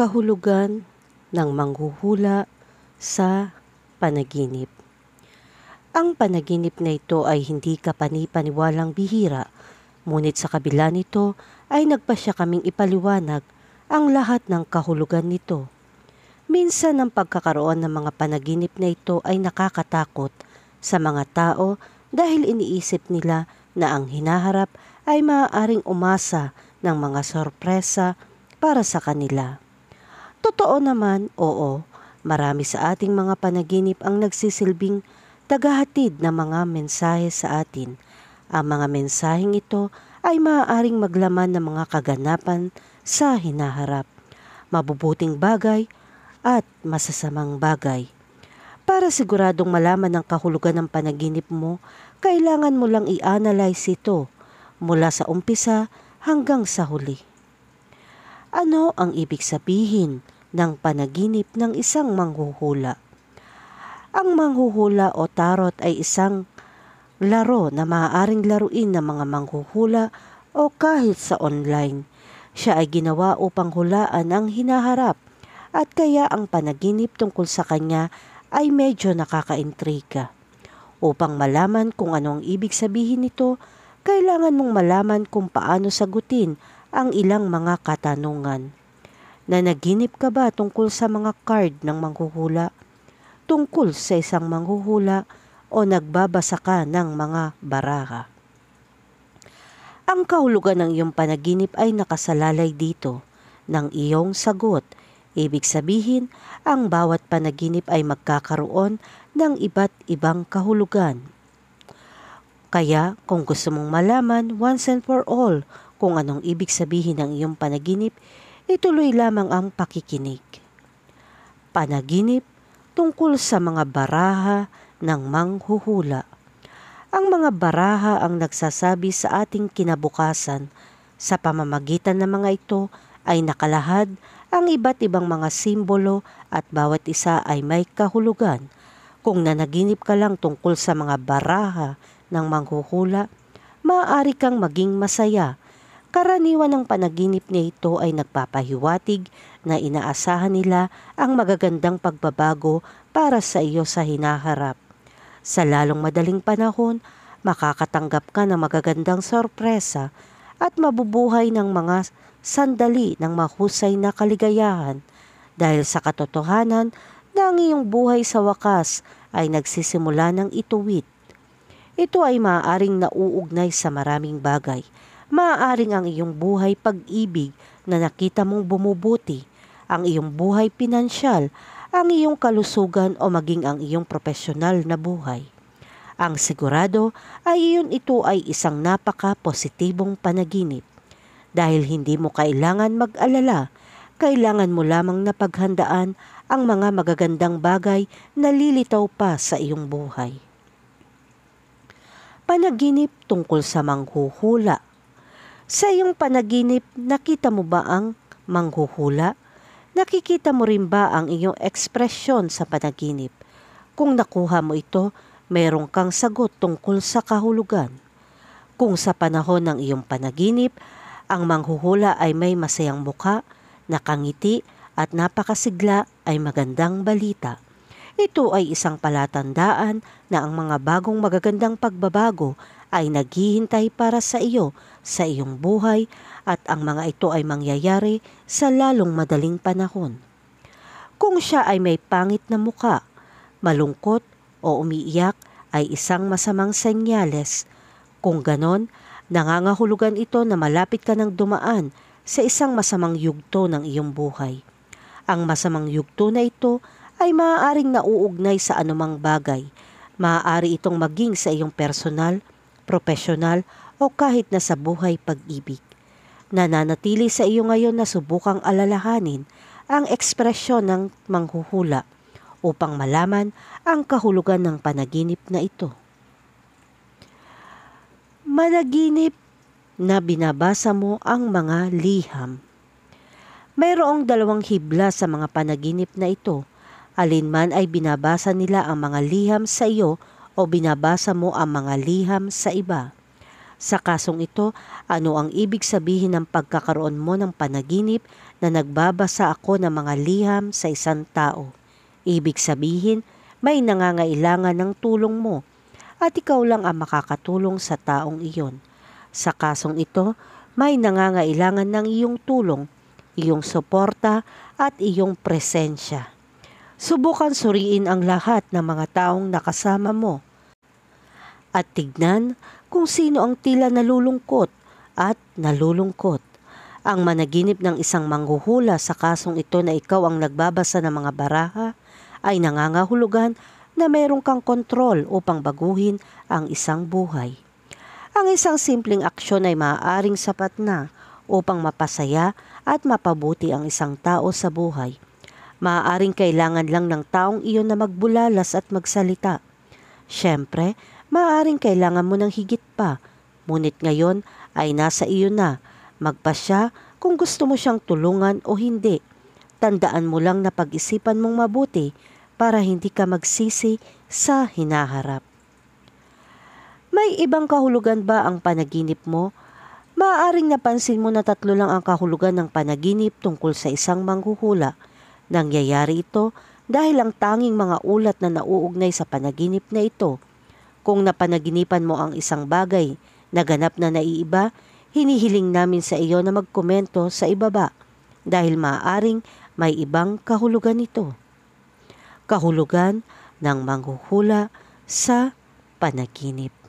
kahulugan ng manghuhula sa panaginip. Ang panaginip na ito ay hindi kapanipaniwalang bihira, ngunit sa kabila nito ay nagpa siya kaming ipaliwanag ang lahat ng kahulugan nito. Minsan ang pagkakaroon ng mga panaginip na ito ay nakakatakot sa mga tao dahil iniisip nila na ang hinaharap ay maaaring umasa ng mga sorpresa para sa kanila. Totoo naman, oo. Marami sa ating mga panaginip ang nagsisilbing tagahatid na mga mensahe sa atin. Ang mga mensaheng ito ay maaaring maglaman ng mga kaganapan sa hinaharap, mabubuting bagay at masasamang bagay. Para siguradong malaman ang kahulugan ng panaginip mo, kailangan mo lang i-analyze ito mula sa umpisa hanggang sa huli. Ano ang ibig sabihin ng panaginip ng isang manghuhula? Ang manghuhula o tarot ay isang laro na maaaring laruin ng mga manghuhula o kahit sa online. Siya ay ginawa upang hulaan ang hinaharap at kaya ang panaginip tungkol sa kanya ay medyo nakakaintriga. Upang malaman kung ano ang ibig sabihin nito, kailangan mong malaman kung paano sagutin ang ilang mga katanungan. Nanaginip ka ba tungkol sa mga card ng manghuhula? Tungkol sa isang manghuhula o nagbabasa ka ng mga baraha? Ang kahulugan ng iyong panaginip ay nakasalalay dito ng iyong sagot. Ibig sabihin, ang bawat panaginip ay magkakaroon ng iba't ibang kahulugan. Kaya kung gusto mong malaman once and for all kung anong ibig sabihin ng iyong panaginip, ituloy lamang ang pakikinig. Panaginip tungkol sa mga baraha ng manghuhula. Ang mga baraha ang nagsasabi sa ating kinabukasan. Sa pamamagitan ng mga ito ay nakalahad ang iba't ibang mga simbolo at bawat isa ay may kahulugan. Kung nanaginip ka lang tungkol sa mga baraha ng manghuhula, maaari kang maging masaya Karaniwan ang panaginip niya ito ay nagpapahiwatig na inaasahan nila ang magagandang pagbabago para sa iyo sa hinaharap. Sa lalong madaling panahon, makakatanggap ka ng magagandang sorpresa at mabubuhay ng mga sandali ng mahusay na kaligayahan dahil sa katotohanan na ang iyong buhay sa wakas ay nagsisimula ng ituwit. Ito ay maaaring nauugnay sa maraming bagay maaaring ang iyong buhay pag-ibig na nakita mong bumubuti, ang iyong buhay pinansyal, ang iyong kalusugan o maging ang iyong profesional na buhay. Ang sigurado ay iyon ito ay isang napaka-positibong panaginip. Dahil hindi mo kailangan mag-alala, kailangan mo lamang napaghandaan ang mga magagandang bagay na lilitaw pa sa iyong buhay. Panaginip tungkol sa manghuhula sa iyong panaginip, nakita mo ba ang manghuhula? Nakikita mo rin ba ang iyong ekspresyon sa panaginip? Kung nakuha mo ito, meron kang sagot tungkol sa kahulugan. Kung sa panahon ng iyong panaginip, ang manghuhula ay may masayang muka, nakangiti at napakasigla ay magandang balita. Ito ay isang palatandaan na ang mga bagong magagandang pagbabago ay naghihintay para sa iyo sa iyong buhay at ang mga ito ay mangyayari sa lalong madaling panahon. Kung siya ay may pangit na muka, malungkot o umiiyak ay isang masamang senyales. Kung ganon, nangangahulugan ito na malapit ka ng dumaan sa isang masamang yugto ng iyong buhay. Ang masamang yugto na ito ay maaaring nauugnay sa anumang bagay. Maaari itong maging sa iyong personal, profesional o kahit na sa buhay pag-ibig. Nananatili sa iyo ngayon na subukang alalahanin ang ekspresyon ng manghuhula upang malaman ang kahulugan ng panaginip na ito. Managinip na binabasa mo ang mga liham. Mayroong dalawang hibla sa mga panaginip na ito. Alinman ay binabasa nila ang mga liham sa iyo o binabasa mo ang mga liham sa iba. Sa kasong ito, ano ang ibig sabihin ng pagkakaroon mo ng panaginip na nagbabasa ako ng mga liham sa isang tao? Ibig sabihin, may nangangailangan ng tulong mo at ikaw lang ang makakatulong sa taong iyon. Sa kasong ito, may nangangailangan ng iyong tulong, iyong suporta at iyong presensya. Subukan suriin ang lahat ng mga taong nakasama mo at tignan kung sino ang tila nalulungkot at nalulungkot. Ang managinip ng isang manghuhula sa kasong ito na ikaw ang nagbabasa ng mga baraha ay nangangahulugan na meron kang kontrol upang baguhin ang isang buhay. Ang isang simpleng aksyon ay maaaring sapat na upang mapasaya at mapabuti ang isang tao sa buhay. Maaaring kailangan lang ng taong iyon na magbulalas at magsalita. Siyempre, maaaring kailangan mo ng higit pa, ngunit ngayon ay nasa iyo na. Magpasya kung gusto mo siyang tulungan o hindi. Tandaan mo lang na pag-isipan mong mabuti para hindi ka magsisi sa hinaharap. May ibang kahulugan ba ang panaginip mo? Maaaring napansin mo na tatlo lang ang kahulugan ng panaginip tungkol sa isang manghuhula. Nangyayari ito dahil ang tanging mga ulat na nauugnay sa panaginip na ito kung napanaginipan mo ang isang bagay na ganap na naiiba, hinihiling namin sa iyo na magkomento sa ibaba dahil maaaring may ibang kahulugan nito. Kahulugan ng manghuhula sa panaginip.